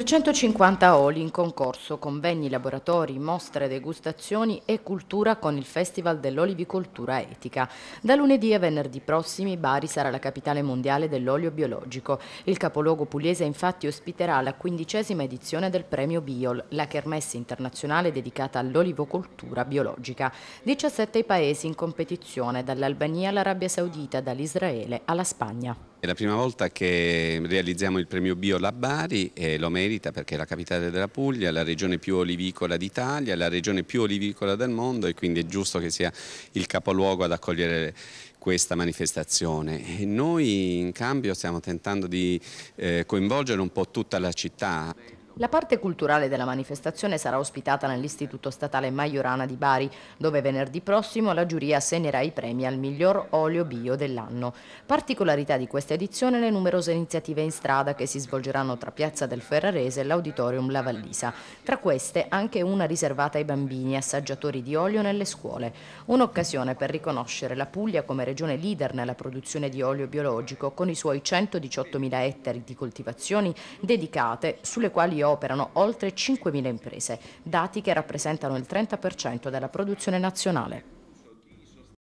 350 oli in concorso, convegni, laboratori, mostre, degustazioni e cultura con il Festival dell'Olivicoltura Etica. Da lunedì a venerdì prossimi Bari sarà la capitale mondiale dell'olio biologico. Il capoluogo pugliese infatti ospiterà la quindicesima edizione del premio Biol, la kermesse internazionale dedicata all'olivocoltura biologica. 17 paesi in competizione, dall'Albania all'Arabia Saudita, dall'Israele alla Spagna. È la prima volta che realizziamo il premio Bio Labbari e lo merita perché è la capitale della Puglia, la regione più olivicola d'Italia, la regione più olivicola del mondo e quindi è giusto che sia il capoluogo ad accogliere questa manifestazione e noi in cambio stiamo tentando di eh, coinvolgere un po' tutta la città. La parte culturale della manifestazione sarà ospitata nell'Istituto Statale Maiorana di Bari, dove venerdì prossimo la giuria assegnerà i premi al miglior olio bio dell'anno. Particolarità di questa edizione le numerose iniziative in strada che si svolgeranno tra Piazza del Ferrarese e l'Auditorium La Vallisa. Tra queste anche una riservata ai bambini assaggiatori di olio nelle scuole. Un'occasione per riconoscere la Puglia come regione leader nella produzione di olio biologico con i suoi 118.000 ettari di coltivazioni dedicate sulle quali operano oltre 5.000 imprese, dati che rappresentano il 30% della produzione nazionale.